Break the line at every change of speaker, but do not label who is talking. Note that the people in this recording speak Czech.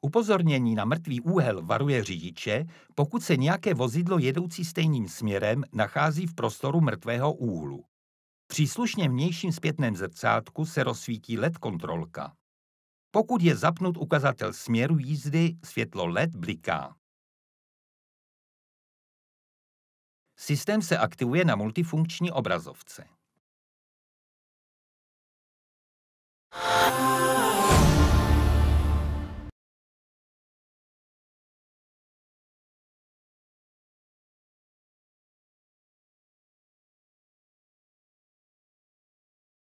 Upozornění na mrtvý úhel varuje řidiče, pokud se nějaké vozidlo jedoucí stejným směrem nachází v prostoru mrtvého úhlu. Příslušně vnějším zpětném zrcátku se rozsvítí LED kontrolka. Pokud je zapnut
ukazatel směru jízdy, světlo LED bliká. Systém se aktivuje na multifunkční obrazovce.